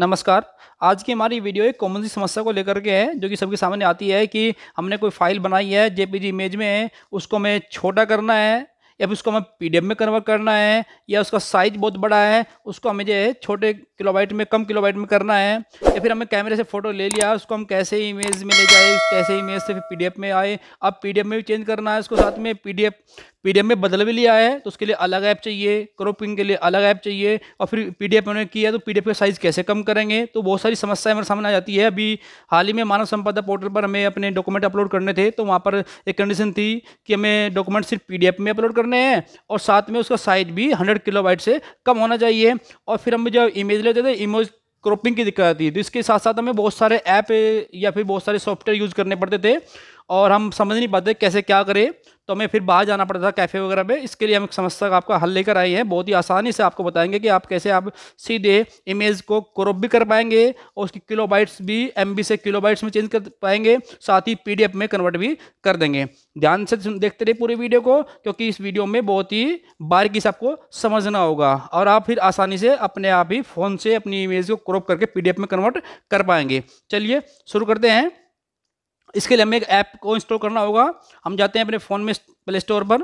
नमस्कार आज की हमारी वीडियो एक कॉमन सी समस्या को लेकर के है जो कि सबके सामने आती है कि हमने कोई फाइल बनाई है जेपीजी इमेज में उसको हमें छोटा करना है या फिर उसको हमें पीडीएफ में कन्वर्ट करना है या उसका साइज बहुत बड़ा है उसको हमें जो है छोटे किलोबाइट में कम किलोबाइट में करना है या फिर हमें कैमरे से फ़ोटो ले लिया उसको हम कैसे इमेज में ले जाए कैसे इमेज से फिर पी में आए अब पी में भी चेंज करना है उसको साथ में पी पीडीएफ में बदल भी लिया है तो उसके लिए अलग ऐप चाहिए क्रोपिंग के लिए अलग ऐप चाहिए और फिर पीडीएफ उन्होंने किया तो पीडीएफ का साइज़ कैसे कम करेंगे तो बहुत सारी समस्याएं हमारे सामने आ जाती है अभी हाल ही में मानव संपदा पोर्टल पर हमें अपने डॉक्यूमेंट अपलोड करने थे तो वहाँ पर एक कंडीशन थी कि हमें डॉक्यूमेंट सिर्फ पी में अपलोड करने हैं और साथ में उसका साइज भी हंड्रेड किलो से कम होना चाहिए और फिर हम जब इमेज लेते थे इमेज क्रोपिंग की दिक्कत आती है तो इसके साथ साथ हमें बहुत सारे ऐप या फिर बहुत सारे सॉफ्टवेयर यूज़ करने पड़ते थे और हम समझ नहीं पाते कैसे क्या करें तो हमें फिर बाहर जाना पड़ता था कैफ़े वगैरह में इसके लिए हम एक समस्या का आपका हल लेकर आए हैं बहुत ही आसानी से आपको बताएंगे कि आप कैसे आप सीधे इमेज को क्रॉप भी कर पाएंगे और उसकी किलोबाइट्स भी एम से किलोबाइट्स में चेंज कर पाएंगे साथ ही पी में कन्वर्ट भी कर देंगे ध्यान से देखते रहे पूरी वीडियो को क्योंकि इस वीडियो में बहुत ही बारीकी से आपको समझना होगा और आप फिर आसानी से अपने आप ही फ़ोन से अपनी इमेज को क्रॉप करके पी में कन्वर्ट कर पाएंगे चलिए शुरू करते हैं इसके लिए हमें एक ऐप को इंस्टॉल करना होगा हम जाते हैं अपने फ़ोन में प्ले स्टोर पर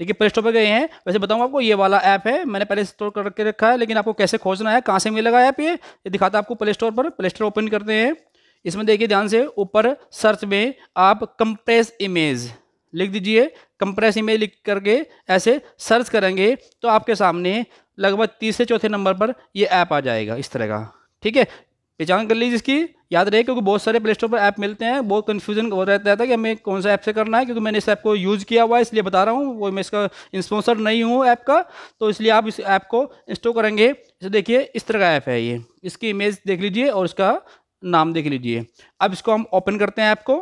देखिए प्ले स्टोर पर गए हैं वैसे बताऊँ आपको ये वाला ऐप है मैंने पहले इंस्टॉल करके रखा है लेकिन आपको कैसे खोजना है कहाँ से मिलेगा ऐप ये ये दिखाता है आपको प्ले स्टोर पर प्ले स्टोर ओपन करते हैं इसमें देखिए ध्यान से ऊपर सर्च में आप कंप्रेस इमेज लिख दीजिए कंप्रेस इमेज लिख करके ऐसे सर्च करेंगे तो आपके सामने लगभग तीसरे चौथे नंबर पर ये ऐप आ जाएगा इस तरह का ठीक है पहचान कर लीजिए इसकी याद रहे क्योंकि बहुत सारे प्ले स्टोर पर ऐप मिलते हैं बहुत कन्फ्यूजन हो रहता है कि हमें कौन सा ऐप से करना है क्योंकि मैंने इस ऐप को यूज़ किया हुआ है इसलिए बता रहा हूँ वो मैं इसका स्पॉन्सर नहीं हूँ ऐप का तो इसलिए आप इस ऐप को इंस्टॉल करेंगे इसे देखिए इस तरह का ऐप है ये इसकी इमेज देख लीजिए और इसका नाम देख लीजिए अब इसको हम ओपन करते हैं ऐप को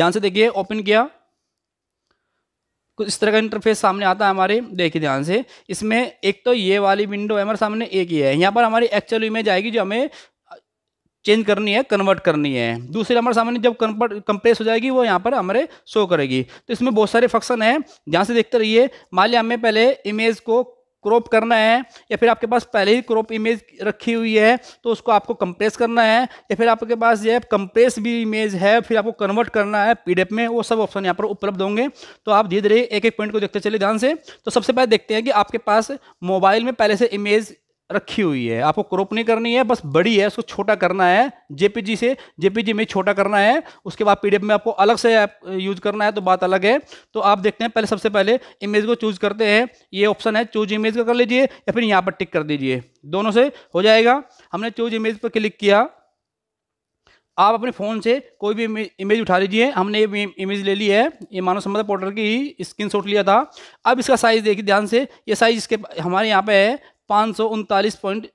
ध्यान से देखिए ओपन किया कुछ इस तरह का इंटरफेस सामने आता है हमारे देखिए ध्यान से इसमें एक तो ये वाली विंडो है हमारे सामने एक ही है यहाँ पर हमारी एक्चुअल इमेज आएगी जो हमें चेंज करनी है कन्वर्ट करनी है दूसरी हमारे सामने जब कन्वर्ट कंप्रेस हो जाएगी वो यहाँ पर हमारे शो करेगी तो इसमें बहुत सारे फंक्शन हैं जहाँ से देखते रहिए मान लिया हमें पहले इमेज को क्रॉप करना है या फिर आपके पास पहले ही क्रॉप इमेज रखी हुई है तो उसको आपको कंप्रेस करना है या फिर आपके पास है कंप्रेस भी इमेज है फिर आपको कन्वर्ट करना है पीडीएफ में वो सब ऑप्शन यहाँ पर उपलब्ध होंगे तो आप धीरे धीरे एक एक पॉइंट को देखते चले ध्यान से तो सबसे पहले देखते हैं कि आपके पास मोबाइल में पहले से इमेज रखी हुई है आपको क्रॉप नहीं करनी है बस बड़ी है उसको छोटा करना है जेपीजी से जेपीजी में छोटा करना है उसके बाद पीडीएफ में आपको अलग से आप यूज करना है तो बात अलग है तो आप देखते हैं पहले सबसे पहले इमेज को चूज करते हैं ये ऑप्शन है चूज इमेज का कर लीजिए या फिर यहाँ पर टिक कर दीजिए दोनों से हो जाएगा हमने चूज इमेज पर क्लिक किया आप अपने फ़ोन से कोई भी इमेज उठा लीजिए हमने ये इमेज ले ली है ये मानव सम्पदा पोर्टल की स्क्रीन शॉट लिया था अब इसका साइज़ देखिए ध्यान से ये साइज़ इसके हमारे यहाँ पे है पाँच सौ उनतालीस पॉइंट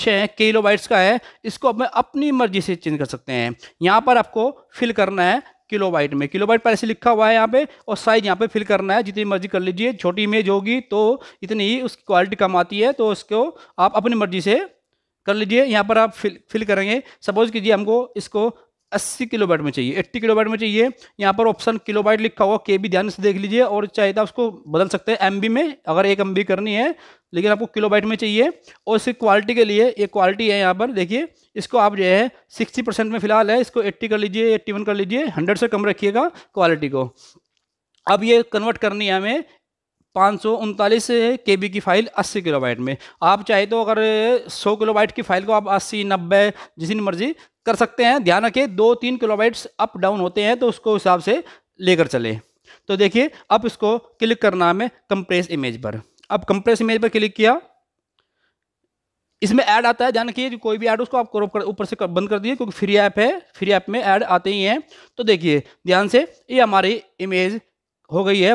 छः किलो बाइट्स का है इसको अब मैं अपनी मर्जी से चेंज कर सकते हैं यहाँ पर आपको फिल करना है किलो बाइट में किलो बाइट पहले से लिखा हुआ है यहाँ पे और साइज यहाँ पे फिल करना है जितनी मर्जी कर लीजिए छोटी इमेज होगी तो इतनी ही उसकी क्वालिटी कम आती है तो उसको आप अपनी मर्जी से कर लीजिए यहाँ पर आप फिल फिल करेंगे सपोज कीजिए हमको इसको अस्सी किलोबाइट में चाहिए एट्टी किलोबाइट में चाहिए यहाँ पर ऑप्शन किलोबाइट लिखा होगा के भी ध्यान से देख लीजिए और चाहे तो उसको बदल सकते हैं एम में अगर एक एम करनी है लेकिन आपको किलोबाइट में चाहिए और इसकी क्वालिटी के लिए ये क्वालिटी है यहाँ पर देखिए इसको आप जो है सिक्सटी परसेंट में फिलहाल है इसको एट्टी कर लीजिए एट्टी वन कर लीजिए हंड्रेड से कम रखिएगा क्वालिटी को अब ये कन्वर्ट करनी है हमें पाँच सौ उनतालीस के बी की फ़ाइल अस्सी किलो बाइट में आप चाहे तो अगर सौ किलोबाइट की फ़ाइल को आप अस्सी नब्बे जिस मर्ज़ी कर सकते हैं ध्यान रखें दो तीन किलोबाइट्स अप डाउन होते हैं तो उसको हिसाब से लेकर चले तो देखिए अब इसको क्लिक करना हमें कंप्रेस इमेज पर अब कंप्रेस इमेज पर क्लिक किया इसमें ऐड आता है ध्यान रखिए कोई भी ऐड उसको आप क्रॉप कर ऊपर से बंद कर दिए क्योंकि फ्री ऐप है फ्री ऐप में ऐड आते ही हैं तो देखिए ध्यान से ये हमारी इमेज हो गई है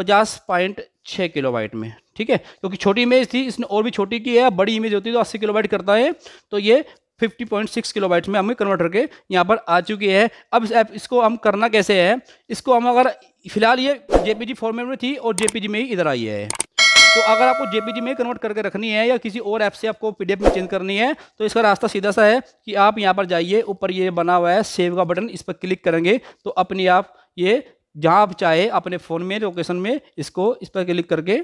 पचास पॉइंट छः किलो वाइट में ठीक है क्योंकि छोटी इमेज थी इसने और भी छोटी की है बड़ी इमेज होती है तो अस्सी किलो वाइट करता है तो ये 50.6 किलोबाइट्स में हमें कन्वर्ट करके यहाँ पर आ चुकी है अब इस ऐप इसको हम करना कैसे है इसको हम अगर फिलहाल ये जेपीजी फॉर्मेट में थी और जेपीजी में ही इधर आई है तो अगर आपको जेपीजी में कन्वर्ट करके रखनी है या किसी और ऐप से आपको पीडीएफ में चेंज करनी है तो इसका रास्ता सीधा सा है कि आप यहाँ पर जाइए ऊपर ये बना हुआ है सेव का बटन इस पर क्लिक करेंगे तो अपने आप ये जहाँ आप चाहे अपने फ़ोन में लोकेशन में इसको इस पर क्लिक करके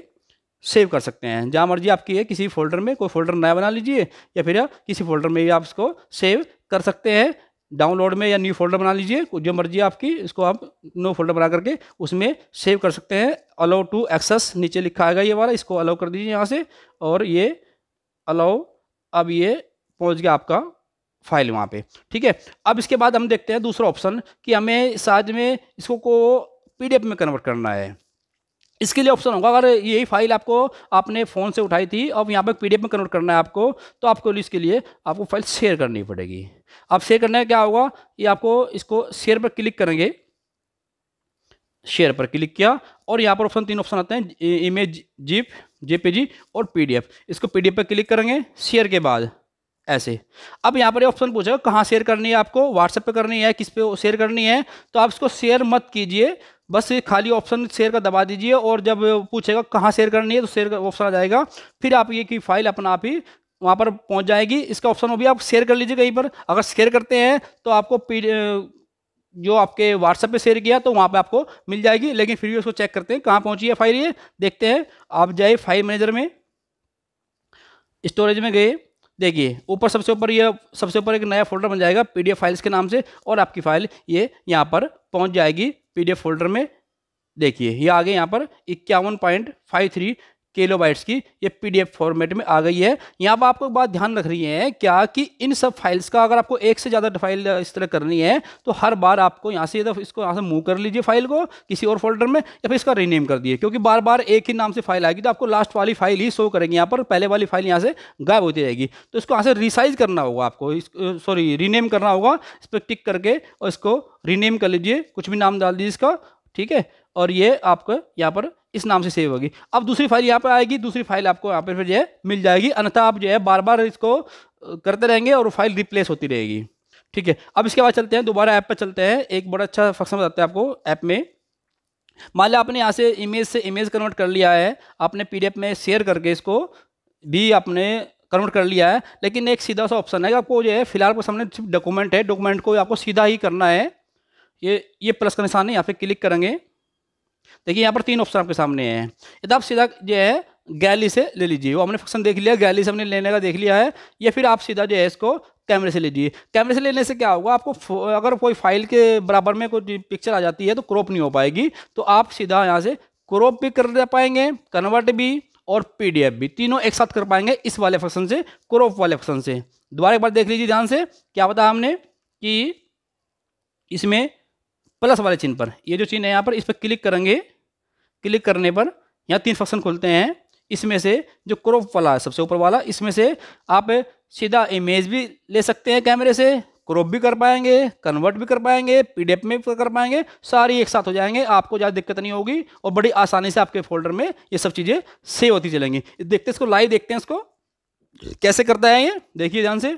सेव कर सकते हैं जहाँ मर्जी आपकी है किसी फोल्डर में कोई फोल्डर नया बना लीजिए या फिर किसी फोल्डर में भी आप इसको सेव कर सकते हैं डाउनलोड में या न्यू फोल्डर बना लीजिए जो मर्जी आपकी इसको आप नो फोल्डर बना करके उसमें सेव कर सकते हैं अलाउ टू एक्सेस नीचे लिखा आएगा ये वाला इसको अलाउ कर दीजिए यहाँ से और ये अलाउ अब ये पहुँच गया आपका फाइल वहाँ पे ठीक है अब इसके बाद हम देखते हैं दूसरा ऑप्शन कि हमें साथ में इसको को पी में कन्वर्ट करना है इसके लिए ऑप्शन होगा अगर यही फाइल आपको आपने फ़ोन से उठाई थी अब यहाँ पर पीडीएफ में कन्वर्ट करना है आपको तो आपको इसके लिए आपको फाइल शेयर करनी पड़ेगी अब शेयर करने का क्या होगा ये आपको इसको शेयर पर क्लिक करेंगे शेयर पर क्लिक किया और यहाँ पर ऑप्शन तीन ऑप्शन आते हैं इमेज जीप जेपीजी और पीडीएफ इसको पीडीएफ पर क्लिक करेंगे शेयर के बाद ऐसे अब यहाँ पर ऑप्शन पूछेगा कहाँ शेयर करनी है आपको व्हाट्सएप पे करनी है किस पे शेयर करनी है तो आप इसको शेयर मत कीजिए बस खाली ऑप्शन शेयर का दबा दीजिए और जब पूछेगा कहाँ शेयर करनी है तो शेयर का ऑप्शन आ जाएगा फिर आप ये की फाइल अपना आप ही वहाँ पर पहुँच जाएगी इसका ऑप्शन वो भी आप शेयर कर लीजिए कहीं पर अगर शेयर करते हैं तो आपको जो आपके व्हाट्सएप पे शेयर किया तो वहाँ पे आपको मिल जाएगी लेकिन फिर भी उसको चेक करते हैं कहाँ पहुँची है फाइल ये देखते हैं आप जाए फाइल मैनेजर में स्टोरेज में गए देखिए ऊपर सबसे ऊपर ये सबसे ऊपर एक नया फोल्डर बन जाएगा पीडीएफ फाइल्स के नाम से और आपकी फ़ाइल ये यहाँ पर पहुँच जाएगी पीडीएफ फोल्डर में देखिए ये आगे यहाँ पर इक्यावन पॉइंट फाइव थ्री किलोबाइट्स की ये पीडीएफ फॉर्मेट में आ गई है यहाँ पर आपको एक बात ध्यान रख रही है क्या कि इन सब फाइल्स का अगर आपको एक से ज़्यादा फाइल इस तरह करनी है तो हर बार आपको यहाँ से इसको यहाँ से मूव कर लीजिए फाइल को किसी और फोल्डर में या फिर इसका रीनेम कर दिए क्योंकि बार बार एक ही नाम से फाइल आएगी तो आपको लास्ट वाली फाइल ही शो करेंगे यहाँ पर पहले वाली फाइल यहाँ से गायब होती जाएगी तो इसको यहाँ से रिसाइज करना होगा आपको सॉरी रीनेम करना होगा इस पर टिक करके और इसको रीनेम कर लीजिए कुछ भी नाम डाल दीजिए इसका ठीक है और ये आपको यहाँ पर इस नाम से सेव होगी अब दूसरी फाइल यहाँ पर आएगी दूसरी फाइल आपको यहाँ पर फिर जो है मिल जाएगी अन्यथा आप जो है बार बार इसको करते रहेंगे और फाइल रिप्लेस होती रहेगी ठीक है अब इसके बाद चलते हैं दोबारा ऐप पर चलते हैं एक बड़ा अच्छा फंक्शन बताते हैं आपको ऐप में मान लिया आपने यहाँ से इमेज से इमेज कन्वर्ट कर लिया है आपने एफ में शेयर करके इसको भी आपने कन्वर्ट कर लिया है लेकिन एक सीधा सा ऑप्शन है आपको जो है फिलहाल को सामने सिर्फ डॉक्यूमेंट है डॉक्यूमेंट को आपको सीधा ही करना है ये ये प्लस का निशान है यहाँ पे क्लिक करेंगे देखिए यहाँ पर तीन ऑप्शन आपके सामने हैं यदि आप सीधा जो है गैली से ले लीजिए वो हमने फंक्शन देख लिया गैली से हमने लेने का देख लिया है या फिर आप सीधा जो है इसको कैमरे से लीजिए कैमरे से लेने से क्या होगा आपको अगर कोई फाइल के बराबर में कोई पिक्चर आ जाती है तो क्रॉप नहीं हो पाएगी तो आप सीधा यहाँ से क्रॉप भी कर पाएंगे कन्वर्ट भी और पी भी तीनों एक साथ कर पाएंगे इस वाले फंक्शन से क्रॉप वाले फंक्शन से दोबारा एक बार देख लीजिए ध्यान से क्या बताया हमने कि इसमें प्लस वाले चिन्ह पर ये जो चिन्ह है यहाँ पर इस पर क्लिक करेंगे क्लिक करने पर यहाँ तीन फंक्शन खुलते हैं इसमें से जो क्रॉप वाला है सबसे ऊपर वाला इसमें से आप सीधा इमेज भी ले सकते हैं कैमरे से क्रॉप भी कर पाएंगे कन्वर्ट भी कर पाएंगे पीडीएफ में भी कर पाएंगे सारी एक साथ हो जाएंगे आपको ज़्यादा दिक्कत नहीं होगी और बड़ी आसानी से आपके फोल्डर में ये सब चीज़ें सेव होती चलेंगी देखते हैं इसको लाइव देखते हैं इसको कैसे करता है ये देखिए ध्यान से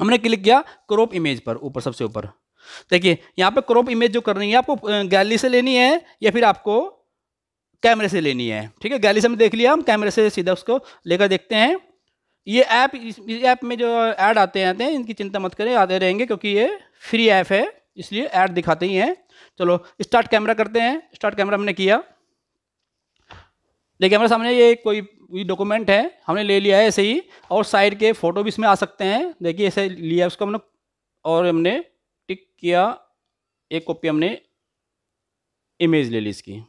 हमने क्लिक किया क्रॉप इमेज पर ऊपर सबसे ऊपर देखिए यहाँ पे क्रॉप इमेज जो करनी है आपको गैली से लेनी है या फिर आपको कैमरे से लेनी है ठीक है गैली से हमने देख लिया हम कैमरे से सीधा उसको लेकर देखते हैं ये ऐप इस ऐप में जो ऐड आते हैं आते हैं इनकी चिंता मत करें आते रहेंगे क्योंकि ये फ्री ऐप है इसलिए ऐड दिखाते ही हैं चलो स्टार्ट कैमरा करते हैं स्टार्ट कैमरा हमने किया देखिए हमारे सामने ये कोई डॉक्यूमेंट है हमने ले लिया है ऐसे ही और साइड के फ़ोटो भी इसमें आ सकते हैं देखिए ऐसे लिया उसको हमने और हमने टिक किया एक कॉपी हमने इमेज ले ली इसकी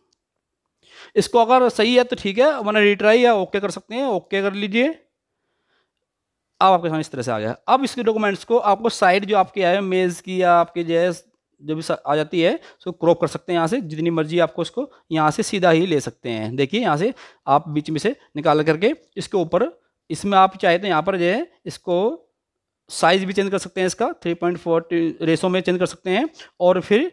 इसको अगर सही है तो ठीक है मैंने रिट्राई या ओके कर सकते हैं ओके कर लीजिए अब आपके सामने इस तरह से आ गया अब इसके डॉक्यूमेंट्स को आपको साइड जो आपके आए मेज की या आपके जो है जो भी आ जाती है उसको क्रॉप कर सकते हैं यहाँ से जितनी मर्जी आपको इसको यहाँ से सीधा ही ले सकते हैं देखिए यहाँ से आप बीच में से निकाल करके इसके ऊपर इसमें आप चाहे तो यहाँ पर जो है इसको साइज भी चेंज कर सकते हैं इसका थ्री पॉइंट फोर्टी रेसो में चेंज कर सकते हैं और फिर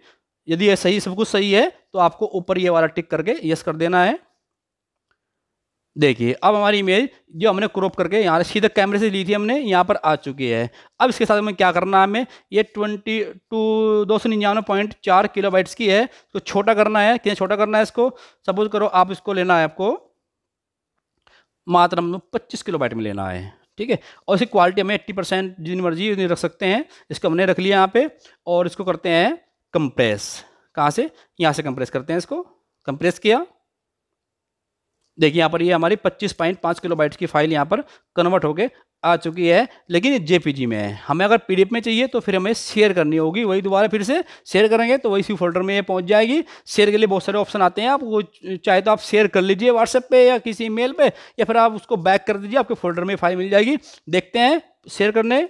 यदि ये सही सब कुछ सही है तो आपको ऊपर ये वाला टिक करके यस कर देना है देखिए अब हमारी इमेज जो हमने क्रॉप करके यहाँ सीधे कैमरे से ली थी हमने यहाँ पर आ चुकी है अब इसके साथ हमें क्या करना है हमें ये ट्वेंटी टू दो सौ निन्यानवे पॉइंट चार किलो बाइट्स की है इसको छोटा करना है कितना छोटा करना है इसको सपोज करो आप इसको लेना है आपको मात्र हमको पच्चीस किलो बाइट में लेना है ठीक है और इसकी क्वालिटी हमें एट्टी परसेंट जितनी मर्जी उतनी रख सकते हैं इसको हमने रख लिया यहाँ पे और इसको करते हैं कंप्रेस कहाँ से यहाँ से कंप्रेस करते हैं इसको कंप्रेस किया देखिए यहाँ पर ये पॉइंट हमारी 25.5 बाइट्स की फाइल यहाँ पर कन्वर्ट होके आ चुकी है लेकिन जेपीजी में है हमें अगर पी में चाहिए तो फिर हमें शेयर करनी होगी वही दोबारा फिर से शेयर करेंगे तो वही इसी फोल्डर में ये पहुँच जाएगी शेयर के लिए बहुत सारे ऑप्शन आते हैं आप वो चाहे तो आप शेयर कर लीजिए व्हाट्सएप पे या किसी ई मेल या फिर आप उसको बैक कर दीजिए आपके फोल्डर में फाइल मिल जाएगी देखते हैं शेयर करने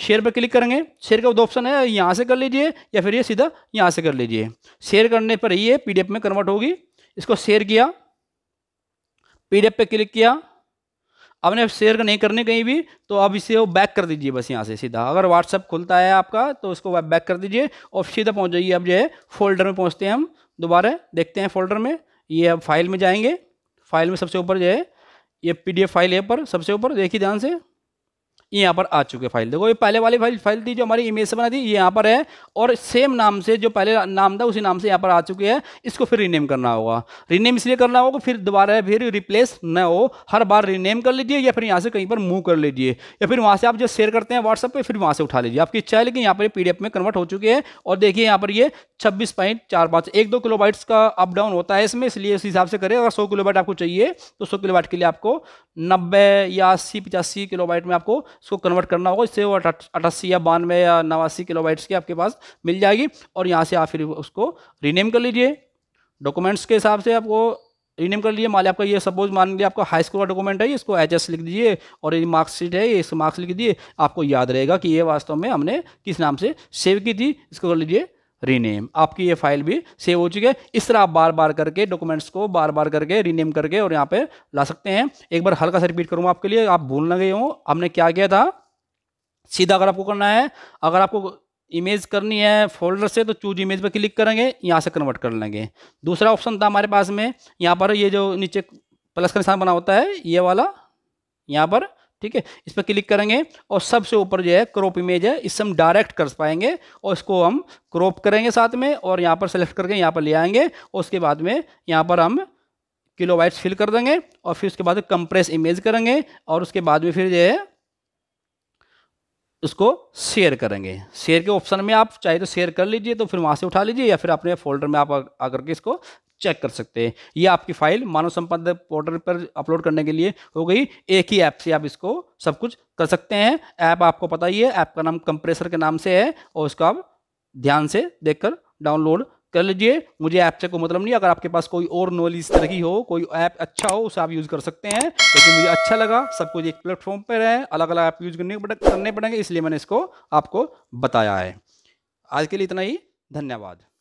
शेयर पर क्लिक करेंगे शेयर का दो ऑप्शन है यहाँ से कर लीजिए या फिर ये सीधा यहाँ से कर लीजिए शेयर करने पर ये पीडीएफ में कन्वर्ट होगी इसको शेयर किया पीडीएफ पे क्लिक किया आपने शेयर नहीं करने कहीं भी तो आप इसे वो बैक कर दीजिए बस यहाँ से सीधा अगर व्हाट्सअप खुलता है आपका तो उसको बैक कर दीजिए और सीधा पहुँच जाइए अब जो है फोल्डर में पहुँचते हैं हम दोबारा देखते हैं फोल्डर में ये अब फाइल में जाएंगे फाइल में सबसे ऊपर जो है ये पीडीएफ फाइल है पर सबसे ऊपर देखिए ध्यान से ये यहाँ पर आ चुके फाइल देखो ये पहले वाली फाइल फाइल थी जो हमारी इमेज से बना थी ये यहाँ पर है और सेम नाम से जो पहले नाम था उसी नाम से यहाँ पर आ चुके हैं इसको फिर रीनेम करना होगा रीनेम इसलिए करना होगा फिर दोबारा फिर रिप्लेस न हो हर बार रीनेम कर लीजिए या फिर यहाँ से कहीं पर मूव कर लीजिए या फिर वहाँ से आप जो शेयर करते हैं व्हाट्सअप पर फिर वहाँ से उठा लीजिए आपकी इच्छा है लेकिन यहाँ पर पी में कन्वर्ट हो चुके हैं और देखिए यहाँ पर ये छब्बीस पॉइंट चार पाँच एक दो बाइट्स का अप डाउन होता है इसमें इसलिए उस हिसाब से करें अगर सौ किलोबाइट आपको चाहिए तो सौ किलोबाइट के लिए आपको नब्बे या अस्सी पचासी किलोबाइट में आपको उसको कन्वर्ट करना होगा इससे वो अठासी या बानवे या नवासी किलो बाइट्स की आपके पास मिल जाएगी और यहाँ से आप फिर उसको रीनेम कर लीजिए डॉक्यूमेंट्स के हिसाब से आपको रीनेम कर लीजिए मान लिया आपका ये सपोज मान लिया आपका हाई स्कूल का डॉक्यूमेंट है इसको एच एस लिख दीजिए और ये मार्कशीट है ये इसको मार्क्स लिख दीजिए आपको याद रहेगा कि ये वास्तव में हमने किस नाम से सेव की थी इसको कर लीजिए रीनेम आपकी ये फाइल भी सेव हो चुकी है इस तरह आप बार बार करके डॉक्यूमेंट्स को बार बार करके रीनेम करके और यहाँ पे ला सकते हैं एक बार हल्का सा रिपीट करूँगा आपके लिए आप भूल ना गए हो हमने क्या किया था सीधा अगर आपको करना है अगर आपको इमेज करनी है फोल्डर से तो चूज इमेज पर क्लिक करेंगे यहाँ से कन्वर्ट कर लेंगे दूसरा ऑप्शन था हमारे पास में यहाँ पर ये जो नीचे प्लस का निशान बना होता है ये वाला यहाँ पर ठीक है इस पर क्लिक करेंगे और सबसे ऊपर जो है क्रॉप इमेज है इससे हम डायरेक्ट कर पाएंगे और इसको हम क्रॉप करेंगे साथ में और यहाँ पर सेलेक्ट करके यहाँ पर ले आएंगे और उसके बाद में यहाँ पर हम किलो वाइट्स फिल कर देंगे और फिर उसके बाद कंप्रेस इमेज करेंगे और उसके बाद में फिर जो है उसको शेयर करेंगे शेयर के ऑप्शन में आप चाहे तो शेयर कर लीजिए तो फिर वहाँ से उठा लीजिए या फिर अपने फोल्डर में आप आकर के इसको चेक कर सकते हैं ये आपकी फाइल मानव संपद पोर्टल पर अपलोड करने के लिए हो गई एक ही ऐप से आप इसको सब कुछ कर सकते हैं ऐप आपको पता ही है ऐप का नाम कंप्रेसर के नाम से है और उसको आप ध्यान से देखकर डाउनलोड कर लीजिए मुझे ऐप से कोई मतलब नहीं अगर आपके पास कोई और नॉलेज तरह की हो कोई ऐप अच्छा हो उसे आप यूज़ कर सकते हैं लेकिन मुझे अच्छा लगा सब कुछ एक प्लेटफॉर्म पर है अलग अलग ऐप यूज़ करने करने पड़ेंगे इसलिए मैंने इसको आपको बताया है आज के लिए इतना ही धन्यवाद